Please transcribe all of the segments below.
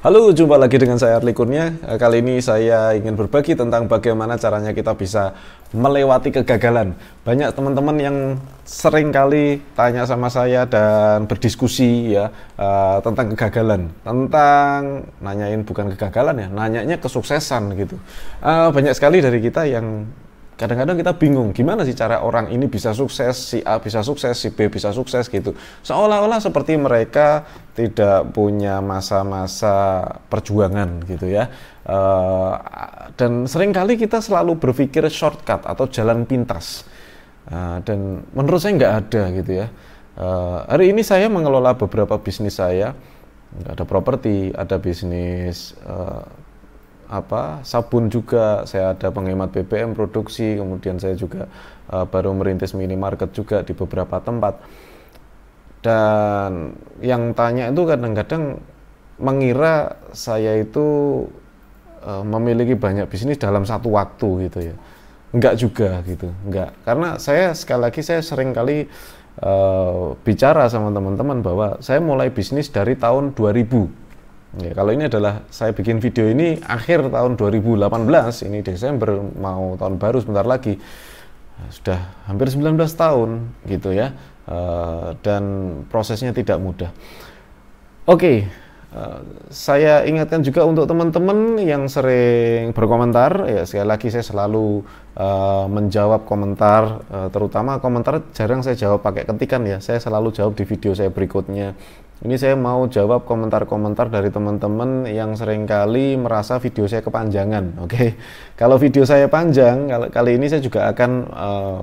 Halo, jumpa lagi dengan saya Arli Kurnia. Eh, kali ini saya ingin berbagi tentang bagaimana caranya kita bisa melewati kegagalan. Banyak teman-teman yang sering kali tanya sama saya dan berdiskusi ya uh, tentang kegagalan, tentang nanyain bukan kegagalan ya, nanyanya kesuksesan gitu. Uh, banyak sekali dari kita yang kadang-kadang kita bingung gimana sih cara orang ini bisa sukses si A bisa sukses si B bisa sukses gitu seolah-olah seperti mereka tidak punya masa-masa perjuangan gitu ya eh, dan seringkali kita selalu berpikir shortcut atau jalan pintas eh, dan menurut saya nggak ada gitu ya eh, hari ini saya mengelola beberapa bisnis saya ada properti ada bisnis apa sabun juga saya ada penghemat BBM produksi kemudian saya juga uh, baru merintis minimarket juga di beberapa tempat dan yang tanya itu kadang-kadang mengira saya itu uh, memiliki banyak bisnis dalam satu waktu gitu ya enggak juga gitu enggak karena saya sekali lagi saya sering kali uh, bicara sama teman-teman bahwa saya mulai bisnis dari tahun 2000 Ya, kalau ini adalah saya bikin video ini akhir tahun 2018, ini Desember mau tahun baru sebentar lagi. Sudah hampir 19 tahun gitu ya. Eh, dan prosesnya tidak mudah. Oke, Eh, saya ingatkan juga untuk teman-teman yang sering berkomentar, ya sekali lagi saya selalu uh, menjawab komentar, uh, terutama komentar jarang saya jawab pakai ketikan ya, saya selalu jawab di video saya berikutnya. Ini saya mau jawab komentar-komentar dari teman-teman yang sering kali merasa video saya kepanjangan. Oke, okay? kalau video saya panjang, kali ini saya juga akan uh,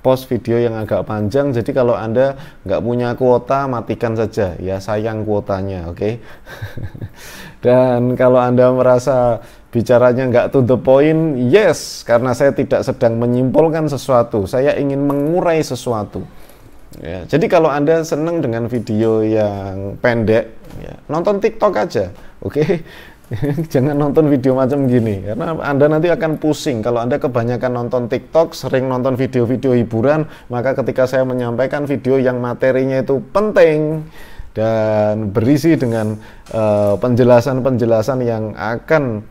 post video yang agak panjang jadi kalau anda nggak punya kuota matikan saja ya sayang kuotanya oke okay? dan kalau anda merasa bicaranya nggak to the point yes karena saya tidak sedang menyimpulkan sesuatu saya ingin mengurai sesuatu ya, jadi kalau anda seneng dengan video yang pendek ya, nonton tiktok aja oke okay? jangan nonton video macam gini karena Anda nanti akan pusing kalau Anda kebanyakan nonton TikTok, sering nonton video-video hiburan, maka ketika saya menyampaikan video yang materinya itu penting dan berisi dengan eh, penjelasan-penjelasan uh, yang akan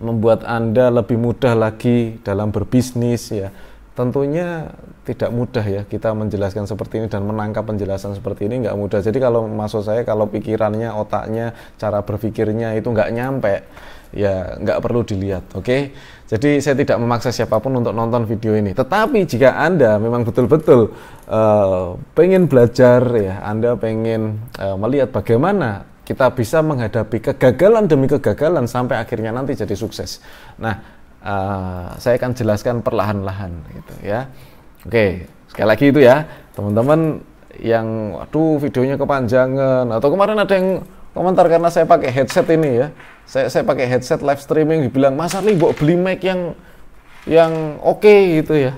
membuat Anda lebih mudah lagi dalam berbisnis ya. Tentunya tidak mudah ya kita menjelaskan seperti ini dan menangkap penjelasan seperti ini nggak mudah. Jadi kalau maksud saya kalau pikirannya, otaknya, cara berpikirnya itu nggak nyampe, ya nggak perlu dilihat. Oke, okay? jadi saya tidak memaksa siapapun untuk nonton video ini. Tetapi jika anda memang betul-betul uh, pengen belajar ya, anda pengen uh, melihat bagaimana kita bisa menghadapi kegagalan demi kegagalan sampai akhirnya nanti jadi sukses. Nah, uh, saya akan jelaskan perlahan-lahan gitu ya. Oke, sekali lagi itu ya, teman-teman yang aduh videonya kepanjangan atau kemarin ada yang komentar karena saya pakai headset ini ya. Saya saya pakai headset live streaming dibilang Mas Arli mau beli mic yang yang oke okay, gitu ya.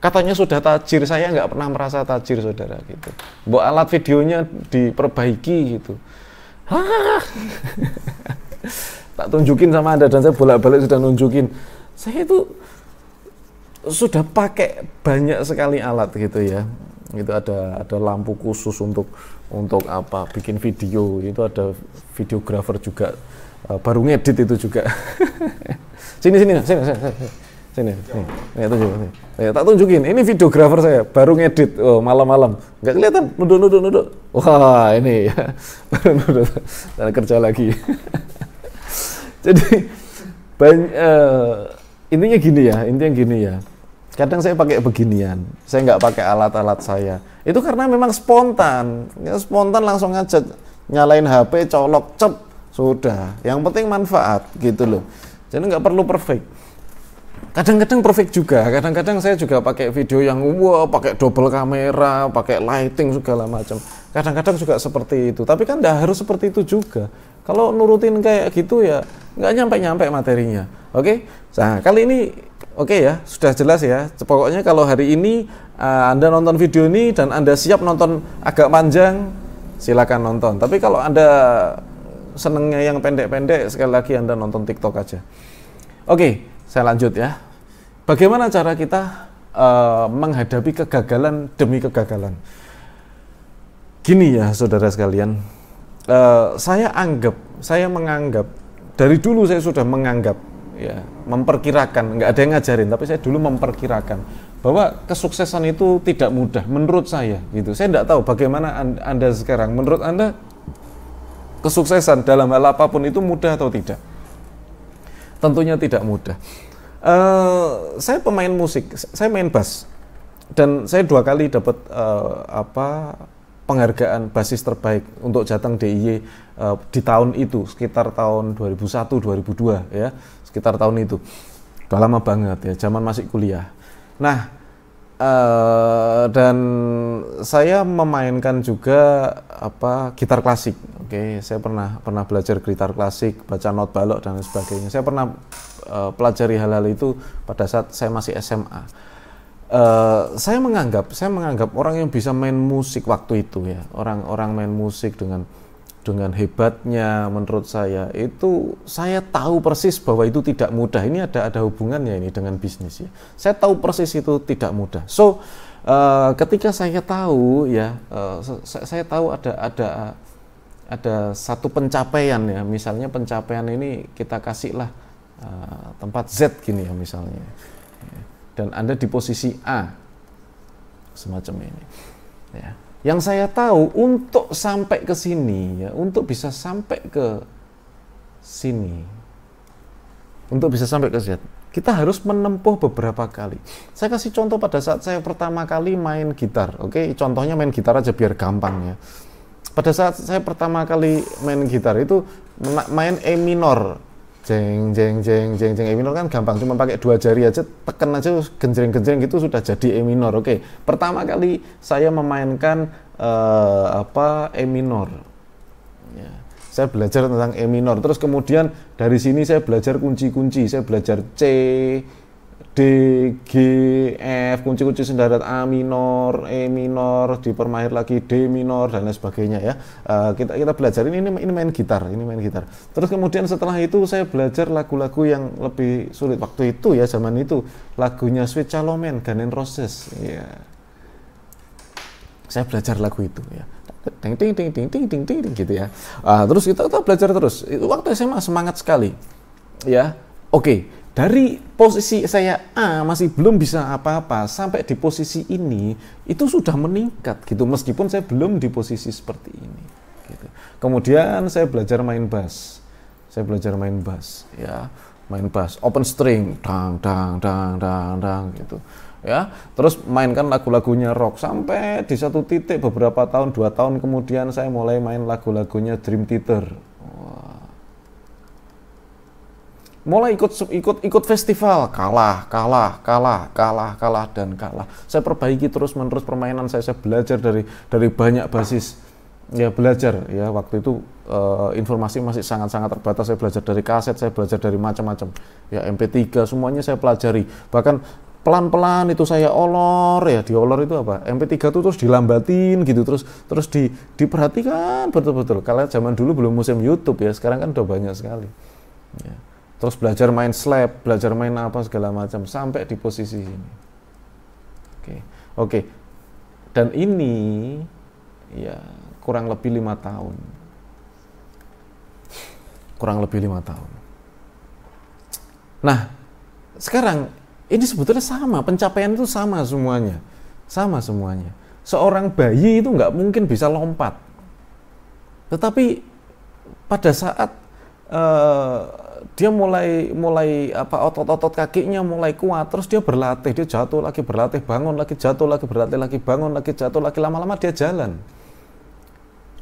Katanya sudah tajir, saya nggak pernah merasa tajir saudara gitu. Mau alat videonya diperbaiki gitu. tak tunjukin sama anda dan saya bolak-balik sudah nunjukin. Saya itu sudah pakai banyak sekali alat gitu ya itu ada ada lampu khusus untuk untuk apa bikin video itu ada videografer juga uh, baru ngedit itu juga sini sini sini sini sini, sini. Ya, tunjuk, sini. Ya, tak tunjukin ini videografer saya baru ngedit oh, malam-malam nggak kelihatan nuduh nuduh nuduh wah ini ya baru dan kerja lagi jadi banyak uh, intinya gini ya intinya gini ya kadang saya pakai beginian saya nggak pakai alat-alat saya itu karena memang spontan ya, spontan langsung aja nyalain HP colok cep sudah yang penting manfaat gitu loh jadi nggak perlu perfect kadang-kadang perfect juga kadang-kadang saya juga pakai video yang wow, pakai double kamera pakai lighting segala macam kadang-kadang juga seperti itu tapi kan nggak harus seperti itu juga kalau nurutin kayak gitu ya nggak nyampe-nyampe materinya. Oke? Okay? Nah, kali ini oke okay ya, sudah jelas ya. Pokoknya kalau hari ini uh, Anda nonton video ini dan Anda siap nonton agak panjang, silakan nonton. Tapi kalau Anda senengnya yang pendek-pendek, sekali lagi Anda nonton TikTok aja. Oke, okay, saya lanjut ya. Bagaimana cara kita uh, menghadapi kegagalan demi kegagalan? Gini ya, saudara sekalian uh, saya anggap, saya menganggap dari dulu saya sudah menganggap ya memperkirakan nggak ada yang ngajarin tapi saya dulu memperkirakan bahwa kesuksesan itu tidak mudah menurut saya gitu saya tidak tahu bagaimana anda sekarang menurut anda kesuksesan dalam hal apapun itu mudah atau tidak tentunya tidak mudah uh, saya pemain musik saya main bass dan saya dua kali dapat uh, apa penghargaan basis terbaik untuk Jateng DIY uh, eh, di tahun itu sekitar tahun 2001 2002 ya sekitar tahun itu udah lama banget ya zaman masih kuliah nah uh, dan saya memainkan juga apa gitar klasik oke okay, saya pernah pernah belajar gitar klasik baca not balok dan sebagainya saya pernah uh, pelajari hal-hal itu pada saat saya masih SMA Uh, saya menganggap saya menganggap orang yang bisa main musik waktu itu ya orang-orang main musik dengan dengan hebatnya menurut saya itu saya tahu persis bahwa itu tidak mudah ini ada ada hubungannya ini dengan bisnis ya saya tahu persis itu tidak mudah so uh, ketika saya tahu ya uh, eh, saya, saya tahu ada ada ada satu pencapaian ya misalnya pencapaian ini kita kasihlah uh, tempat Z gini ya misalnya dan Anda di posisi A semacam ini. Ya. Yang saya tahu untuk sampai ke sini ya, untuk bisa sampai ke sini. Untuk bisa sampai ke sini, kita harus menempuh beberapa kali. Saya kasih contoh pada saat saya pertama kali main gitar. Oke, contohnya main gitar aja biar gampang ya. Pada saat saya pertama kali main gitar itu main E minor jeng jeng jeng jeng jeng E minor kan gampang cuma pakai dua jari aja tekan aja genjreng-genjreng gitu sudah jadi E minor oke pertama kali saya memainkan uh, apa E minor ya. saya belajar tentang E minor terus kemudian dari sini saya belajar kunci-kunci saya belajar C D, G, F, kunci-kunci sendarat A minor, E minor, dipermain lagi D minor dan lain sebagainya ya. Uh, kita kita belajar ini, ini ini main gitar, ini main gitar. Terus kemudian setelah itu saya belajar lagu-lagu yang lebih sulit waktu itu ya zaman itu lagunya Sweet Chalomen, Ganen Roses. Ya. Yeah. Saya belajar lagu itu ya ting ting ting ting ting ting ting gitu ya. Uh, terus kita, kita belajar terus. Itu waktu SMA semangat sekali. Ya. Oke, dari posisi saya A masih belum bisa apa-apa sampai di posisi ini itu sudah meningkat gitu meskipun saya belum di posisi seperti ini gitu. kemudian saya belajar main bass saya belajar main bass ya main bass open string dang dang dang dang dang gitu ya terus mainkan lagu-lagunya rock sampai di satu titik beberapa tahun dua tahun kemudian saya mulai main lagu-lagunya Dream Theater Wah, mulai ikut ikut ikut festival kalah kalah kalah kalah kalah dan kalah saya perbaiki terus menerus permainan saya saya belajar dari dari banyak basis ya belajar ya waktu itu uh, informasi masih sangat sangat terbatas saya belajar dari kaset saya belajar dari macam-macam ya MP3 semuanya saya pelajari bahkan pelan-pelan itu saya olor ya di olor itu apa MP3 tuh terus dilambatin gitu terus terus di, diperhatikan betul-betul kalau zaman dulu belum musim YouTube ya sekarang kan udah banyak sekali ya terus belajar main slap, belajar main apa segala macam sampai di posisi ini. Oke, okay. oke. Okay. Dan ini ya kurang lebih lima tahun, kurang lebih lima tahun. Nah, sekarang ini sebetulnya sama, pencapaian itu sama semuanya, sama semuanya. Seorang bayi itu nggak mungkin bisa lompat, tetapi pada saat uh, dia mulai mulai apa otot-otot kakinya mulai kuat terus dia berlatih dia jatuh lagi berlatih bangun lagi jatuh lagi berlatih lagi bangun lagi jatuh lagi lama-lama dia jalan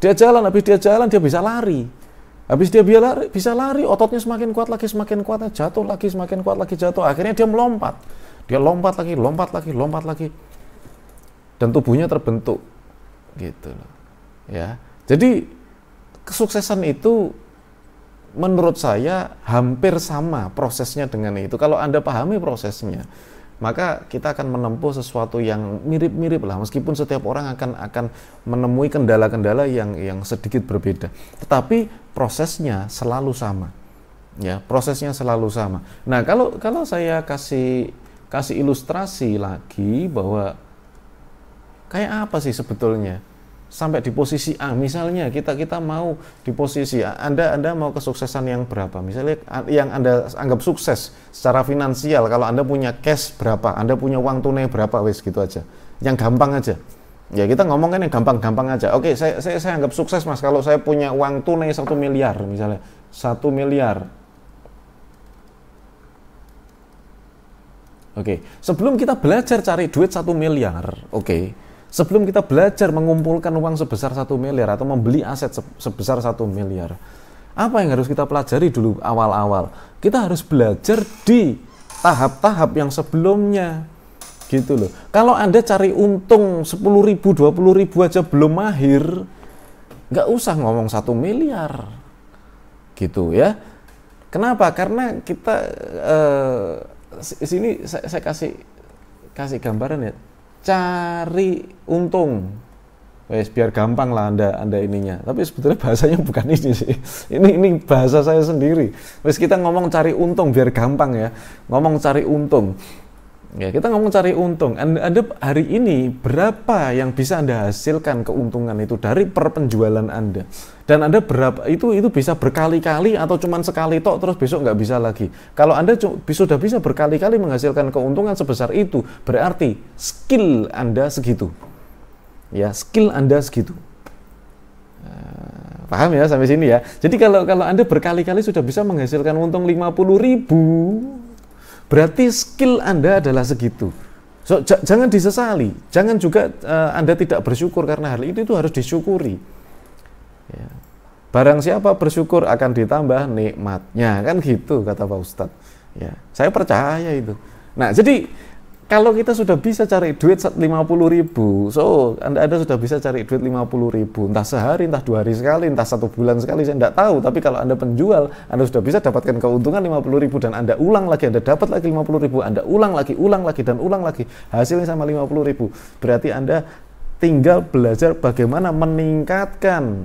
dia jalan habis dia jalan dia bisa lari habis dia bisa lari, bisa lari ototnya semakin kuat lagi semakin kuat jatuh lagi semakin kuat lagi jatuh akhirnya dia melompat dia lompat lagi lompat lagi lompat lagi dan tubuhnya terbentuk gitu loh ya jadi kesuksesan itu menurut saya hampir sama prosesnya dengan itu. Kalau Anda pahami prosesnya, maka kita akan menempuh sesuatu yang mirip-mirip lah meskipun setiap orang akan akan menemui kendala-kendala yang yang sedikit berbeda tetapi prosesnya selalu sama ya prosesnya selalu sama nah kalau kalau saya kasih kasih ilustrasi lagi bahwa kayak apa sih sebetulnya sampai di posisi A misalnya kita kita mau di posisi A Anda Anda mau kesuksesan yang berapa misalnya yang Anda anggap sukses secara finansial kalau Anda punya cash berapa Anda punya uang tunai berapa wes gitu aja yang gampang aja ya kita ngomongin yang gampang-gampang aja oke saya, saya saya anggap sukses mas kalau saya punya uang tunai satu miliar misalnya satu miliar Oke, sebelum kita belajar cari duit satu miliar, oke, Sebelum kita belajar mengumpulkan uang sebesar satu miliar atau membeli aset sebesar satu miliar, apa yang harus kita pelajari dulu awal-awal? Kita harus belajar di tahap-tahap yang sebelumnya gitu loh. Kalau Anda cari untung sepuluh ribu, 20 ribu aja belum mahir, nggak usah ngomong satu miliar gitu ya. Kenapa? Karena kita eh, sini saya, saya kasih kasih gambaran ya cari untung Wes biar gampang lah anda anda ininya. Tapi sebetulnya bahasanya bukan ini sih. Ini ini bahasa saya sendiri. Wes kita ngomong cari untung biar gampang ya. Ngomong cari untung. Ya, kita ngomong cari untung. Anda, hari ini berapa yang bisa Anda hasilkan keuntungan itu dari perpenjualan Anda? Dan Anda berapa itu itu bisa berkali-kali atau cuma sekali tok terus besok nggak bisa lagi. Kalau Anda sudah bisa berkali-kali menghasilkan keuntungan sebesar itu, berarti skill Anda segitu. Ya, skill Anda segitu. Eh, paham ya sampai sini ya. Jadi kalau kalau Anda berkali-kali sudah bisa menghasilkan untung 50 ribu Berarti skill Anda adalah segitu. So, jangan disesali, jangan juga uh, Anda tidak bersyukur karena hal itu itu harus disyukuri. Ya. Barang siapa bersyukur akan ditambah nikmatnya, kan gitu kata Pak Ustadz. Ya, saya percaya itu. Nah, jadi kalau kita sudah bisa cari duit 50 ribu, so anda, anda sudah bisa cari duit 50 ribu, entah sehari, entah dua hari sekali, entah satu bulan sekali, saya tidak tahu. Tapi kalau anda penjual, anda sudah bisa dapatkan keuntungan 50 ribu dan anda ulang lagi, anda dapat lagi 50 ribu, anda ulang lagi, ulang lagi dan ulang lagi, hasilnya sama 50 ribu. Berarti anda tinggal belajar bagaimana meningkatkan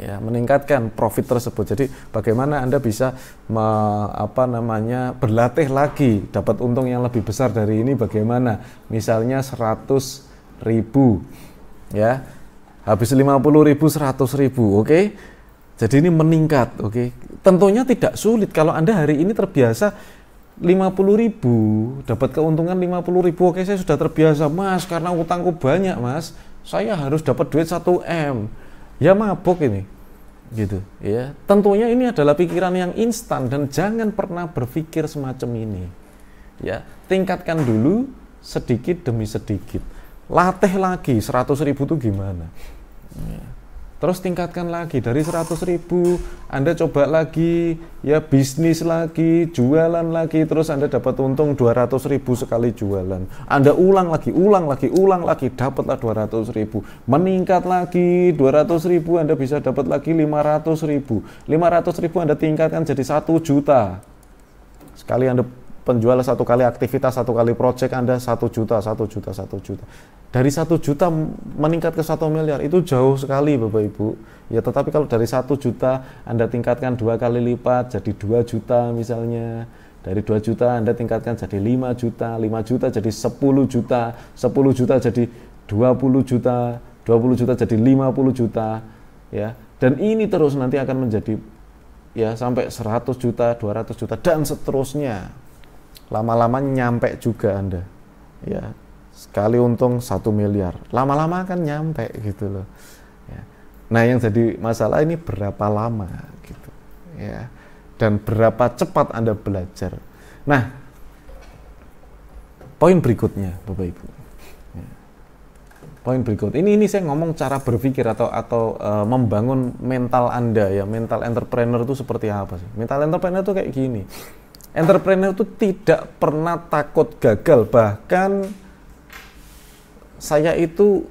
ya meningkatkan profit tersebut. Jadi bagaimana Anda bisa me, apa namanya berlatih lagi dapat untung yang lebih besar dari ini bagaimana? Misalnya 100 ribu ya. Habis 50 ribu 100 ribu, oke? Okay? Jadi ini meningkat, oke? Okay? Tentunya tidak sulit kalau Anda hari ini terbiasa 50 ribu dapat keuntungan 50 ribu oke saya sudah terbiasa mas karena utangku banyak mas saya harus dapat duit 1 M ya mabuk ini gitu ya tentunya ini adalah pikiran yang instan dan jangan pernah berpikir semacam ini ya tingkatkan dulu sedikit demi sedikit latih lagi 100 ribu itu gimana ya terus tingkatkan lagi dari 100 ribu Anda coba lagi ya bisnis lagi jualan lagi terus Anda dapat untung 200 ribu sekali jualan Anda ulang lagi ulang lagi ulang lagi dapatlah 200 ribu meningkat lagi 200 ribu Anda bisa dapat lagi 500 ribu 500 ribu Anda tingkatkan jadi 1 juta sekali Anda penjual satu kali aktivitas satu kali project anda satu juta satu juta satu juta dari satu juta meningkat ke satu miliar itu jauh sekali bapak ibu ya tetapi kalau dari satu juta anda tingkatkan dua kali lipat jadi dua juta misalnya dari 2 juta Anda tingkatkan jadi 5 juta, 5 juta jadi 10 juta, 10 juta jadi 20 juta, 20 juta jadi 50 juta ya. Dan ini terus nanti akan menjadi ya sampai 100 juta, 200 juta dan seterusnya lama-lama nyampe juga Anda. Ya, sekali untung satu miliar, lama-lama kan nyampe gitu loh. Ya. Nah yang jadi masalah ini berapa lama gitu, ya, dan berapa cepat Anda belajar. Nah, poin berikutnya, Bapak Ibu. Ya. Poin berikut ini ini saya ngomong cara berpikir atau atau uh, membangun mental Anda ya mental entrepreneur itu seperti apa sih? Mental entrepreneur itu kayak gini entrepreneur itu tidak pernah takut gagal bahkan saya itu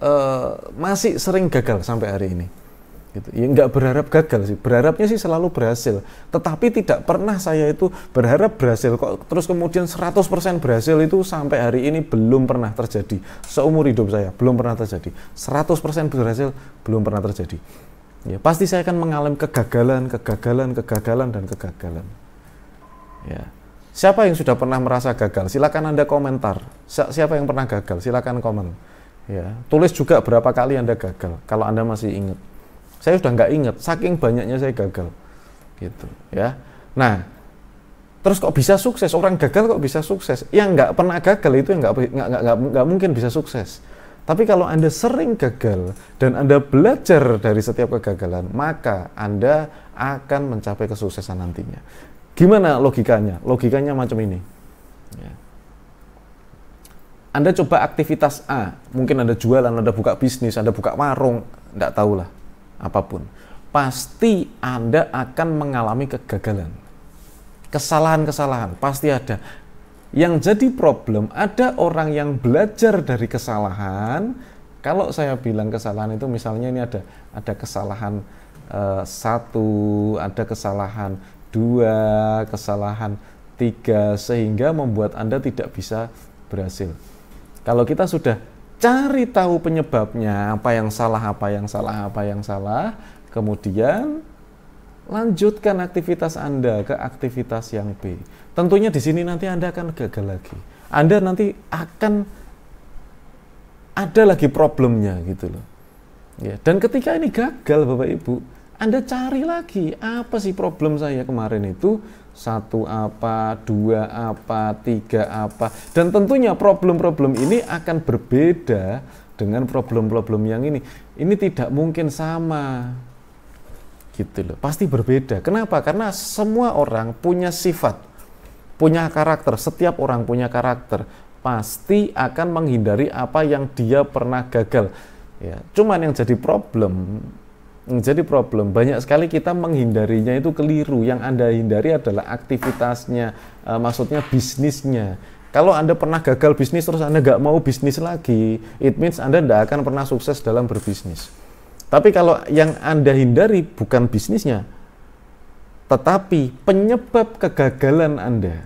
uh, masih sering gagal sampai hari ini gitu ya nggak berharap gagal sih berharapnya sih selalu berhasil tetapi tidak pernah saya itu berharap berhasil kok terus kemudian 100% berhasil itu sampai hari ini belum pernah terjadi seumur hidup saya belum pernah terjadi 100% berhasil belum pernah terjadi ya pasti saya akan mengalami kegagalan kegagalan kegagalan dan kegagalan Ya. Siapa yang sudah pernah merasa gagal? Silakan Anda komentar. Siapa yang pernah gagal? Silakan komen. Ya, tulis juga berapa kali Anda gagal kalau Anda masih ingat. Saya sudah nggak ingat, saking banyaknya saya gagal. Gitu, ya. Nah, terus kok bisa sukses? Orang gagal kok bisa sukses? Yang nggak pernah gagal itu yang nggak nggak nggak mungkin bisa sukses. Tapi kalau Anda sering gagal dan Anda belajar dari setiap kegagalan, maka Anda akan mencapai kesuksesan nantinya. Gimana logikanya? Logikanya macam ini. Ya. Anda coba aktivitas A, mungkin Anda jualan, Anda buka bisnis, Anda buka warung, tidak tahulah apapun. Pasti Anda akan mengalami kegagalan. Kesalahan-kesalahan pasti ada. Yang jadi problem, ada orang yang belajar dari kesalahan. Kalau saya bilang kesalahan itu misalnya ini ada ada kesalahan eh, satu, ada kesalahan dua, kesalahan tiga, sehingga membuat Anda tidak bisa berhasil. Kalau kita sudah cari tahu penyebabnya, apa yang salah, apa yang salah, apa yang salah, kemudian lanjutkan aktivitas Anda ke aktivitas yang B. Tentunya di sini nanti Anda akan gagal lagi. Anda nanti akan ada lagi problemnya gitu loh. Ya, dan ketika ini gagal Bapak Ibu, anda cari lagi apa sih problem saya kemarin itu satu apa, dua apa, tiga apa, dan tentunya problem-problem ini akan berbeda dengan problem-problem yang ini. Ini tidak mungkin sama. Gitu loh. Pasti berbeda. Kenapa? Karena semua orang punya sifat, punya karakter. Setiap orang punya karakter. Pasti akan menghindari apa yang dia pernah gagal. Ya. Cuman yang jadi problem jadi problem banyak sekali kita menghindarinya itu keliru. Yang Anda hindari adalah aktivitasnya, e, maksudnya bisnisnya. Kalau Anda pernah gagal bisnis terus Anda nggak mau bisnis lagi, it means Anda tidak akan pernah sukses dalam berbisnis. Tapi kalau yang Anda hindari bukan bisnisnya, tetapi penyebab kegagalan Anda.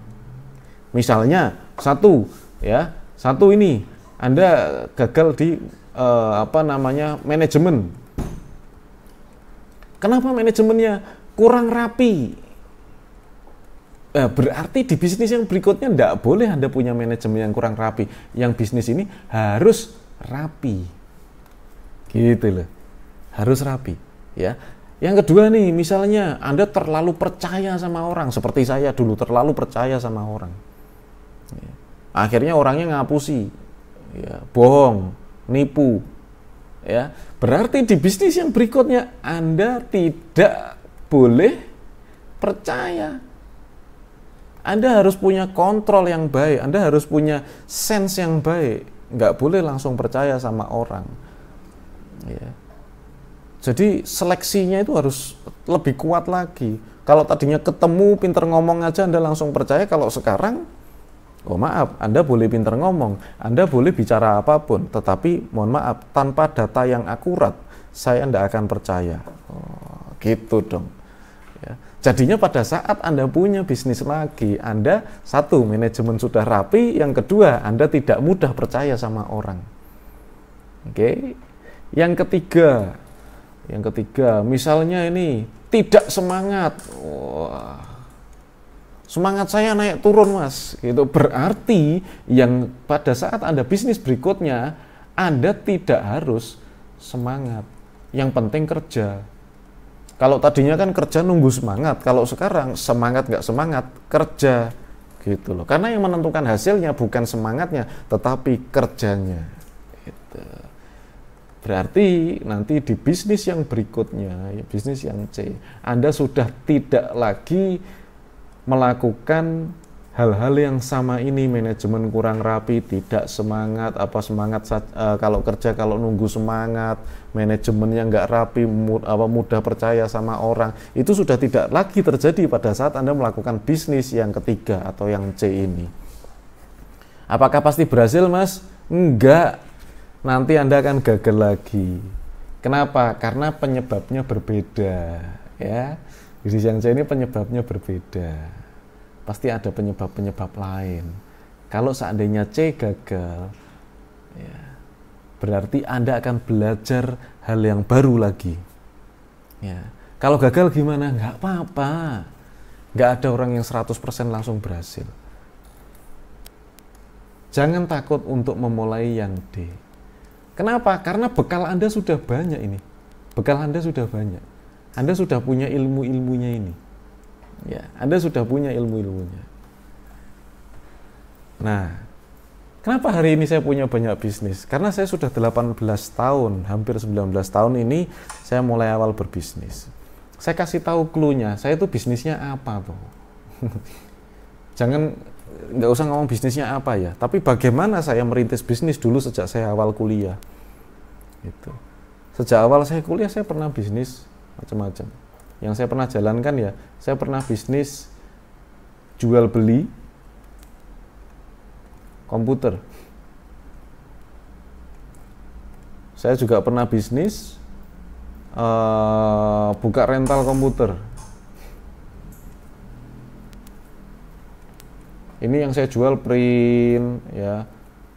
Misalnya satu ya, satu ini Anda gagal di eh, apa namanya manajemen Kenapa manajemennya kurang rapi? Eh, berarti di bisnis yang berikutnya tidak boleh Anda punya manajemen yang kurang rapi. Yang bisnis ini harus rapi. Gitu loh. Harus rapi, ya. Yang kedua nih, misalnya Anda terlalu percaya sama orang, seperti saya dulu terlalu percaya sama orang. Ya. Akhirnya orangnya ngapusi, ya, bohong, nipu, ya berarti di bisnis yang berikutnya Anda tidak boleh percaya Anda harus punya kontrol yang baik Anda harus punya sense yang baik nggak boleh langsung percaya sama orang ya jadi seleksinya itu harus lebih kuat lagi kalau tadinya ketemu pinter ngomong aja Anda langsung percaya kalau sekarang Oh maaf, Anda boleh pinter ngomong, Anda boleh bicara apapun, tetapi mohon maaf, tanpa data yang akurat, saya tidak akan percaya. Oh, gitu dong. Ya. Jadinya pada saat Anda punya bisnis lagi, Anda satu, manajemen sudah rapi, yang kedua, Anda tidak mudah percaya sama orang. Oke. Okay? Yang ketiga, yang ketiga, misalnya ini tidak semangat. Wah semangat saya naik turun mas itu berarti yang pada saat anda bisnis berikutnya anda tidak harus semangat yang penting kerja kalau tadinya kan kerja nunggu semangat kalau sekarang semangat nggak semangat kerja gitu loh karena yang menentukan hasilnya bukan semangatnya tetapi kerjanya itu berarti nanti di bisnis yang berikutnya bisnis yang C Anda sudah tidak lagi melakukan hal-hal yang sama ini manajemen kurang rapi tidak semangat apa semangat uh, kalau kerja kalau nunggu semangat manajemennya nggak rapi mud, apa mudah percaya sama orang itu sudah tidak lagi terjadi pada saat anda melakukan bisnis yang ketiga atau yang C ini apakah pasti berhasil mas enggak nanti anda akan gagal lagi kenapa karena penyebabnya berbeda ya bisnis yang C ini penyebabnya berbeda pasti ada penyebab-penyebab lain. Kalau seandainya C gagal, ya, berarti Anda akan belajar hal yang baru lagi. Ya. Kalau gagal gimana? Nggak apa-apa. Nggak ada orang yang 100% langsung berhasil. Jangan takut untuk memulai yang D. Kenapa? Karena bekal Anda sudah banyak ini. Bekal Anda sudah banyak. Anda sudah punya ilmu-ilmunya ini Ya, Anda sudah punya ilmu-ilmunya. Nah, kenapa hari ini saya punya banyak bisnis? Karena saya sudah 18 tahun, hampir 19 tahun ini saya mulai awal berbisnis. Saya kasih tahu clue saya itu bisnisnya apa tuh. Jangan nggak usah ngomong bisnisnya apa ya, tapi bagaimana saya merintis bisnis dulu sejak saya awal kuliah. Itu, Sejak awal saya kuliah saya pernah bisnis macam-macam yang saya pernah jalankan ya saya pernah bisnis jual beli komputer saya juga pernah bisnis uh, buka rental komputer ini yang saya jual print ya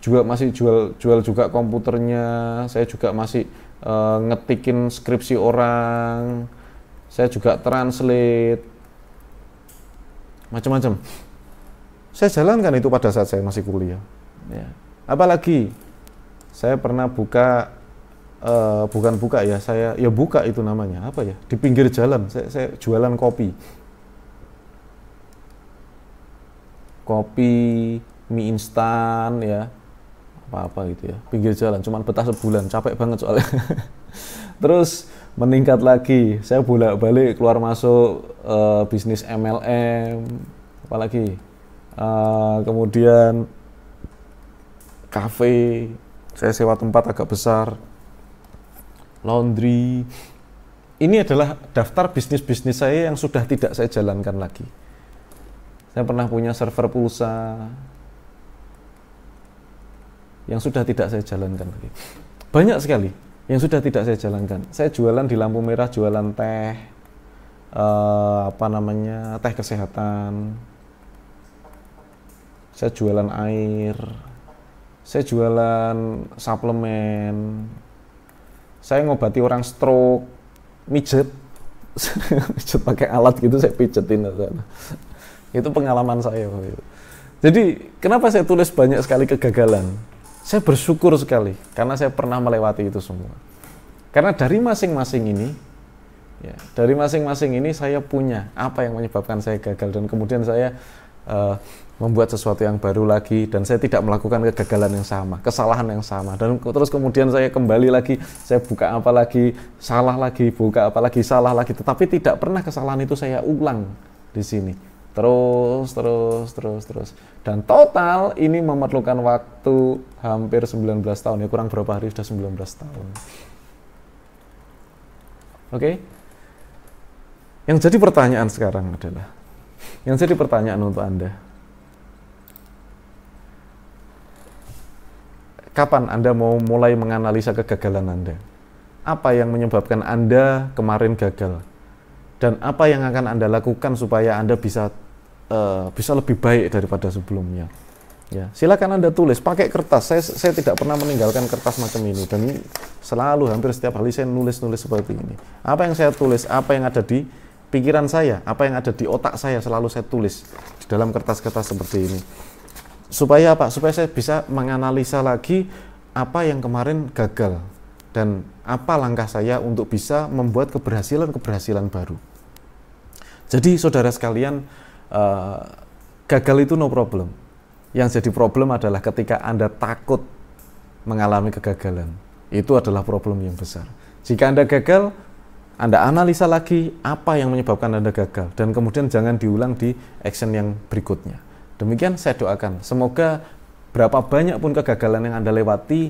juga masih jual jual juga komputernya saya juga masih uh, ngetikin skripsi orang saya juga translate macam-macam saya jalankan itu pada saat saya masih kuliah ya. apalagi saya pernah buka uh, bukan buka ya saya ya buka itu namanya apa ya di pinggir jalan saya, saya jualan kopi kopi mie instan ya apa apa gitu ya pinggir jalan cuman betah sebulan capek banget soalnya terus meningkat lagi. Saya bolak-balik keluar masuk uh, bisnis MLM, apalagi uh, eh, kemudian kafe. Saya sewa tempat agak besar, laundry. Ini adalah daftar bisnis-bisnis saya yang sudah tidak saya jalankan lagi. Saya pernah punya server pulsa yang sudah tidak saya jalankan lagi. Banyak sekali yang sudah tidak saya jalankan. Saya jualan di lampu merah, jualan teh, eh, apa namanya teh kesehatan. Saya jualan air, saya jualan suplemen, saya ngobati orang stroke, mijet, mijet pakai alat gitu saya pijetin. Itu pengalaman saya. Jadi kenapa saya tulis banyak sekali kegagalan? Saya bersyukur sekali karena saya pernah melewati itu semua. Karena dari masing-masing ini, ya, dari masing-masing ini saya punya apa yang menyebabkan saya gagal dan kemudian saya uh, membuat sesuatu yang baru lagi dan saya tidak melakukan kegagalan yang sama, kesalahan yang sama dan terus kemudian saya kembali lagi, saya buka apa lagi, salah lagi, buka apa lagi, salah lagi, tetapi tidak pernah kesalahan itu saya ulang di sini terus terus terus terus dan total ini memerlukan waktu hampir 19 tahun ya kurang berapa hari sudah 19 tahun oke okay? yang jadi pertanyaan sekarang adalah yang jadi pertanyaan untuk anda kapan anda mau mulai menganalisa kegagalan anda apa yang menyebabkan anda kemarin gagal dan apa yang akan Anda lakukan supaya Anda bisa uh, bisa lebih baik daripada sebelumnya. Ya, silakan Anda tulis pakai kertas. Saya saya tidak pernah meninggalkan kertas macam ini dan selalu hampir setiap hari saya nulis-nulis seperti ini. Apa yang saya tulis, apa yang ada di pikiran saya, apa yang ada di otak saya selalu saya tulis di dalam kertas-kertas seperti ini. Supaya apa? Supaya saya bisa menganalisa lagi apa yang kemarin gagal dan apa langkah saya untuk bisa membuat keberhasilan-keberhasilan baru. Jadi saudara sekalian, uh, gagal itu no problem. Yang jadi problem adalah ketika Anda takut mengalami kegagalan. Itu adalah problem yang besar. Jika Anda gagal, Anda analisa lagi apa yang menyebabkan Anda gagal dan kemudian jangan diulang di action yang berikutnya. Demikian saya doakan. Semoga berapa banyak pun kegagalan yang Anda lewati,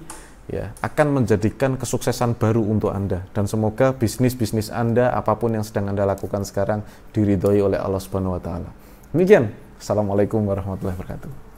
ya akan menjadikan kesuksesan baru untuk Anda dan semoga bisnis-bisnis Anda apapun yang sedang Anda lakukan sekarang diridhoi oleh Allah Subhanahu wa taala. Demikian. Assalamualaikum warahmatullahi wabarakatuh.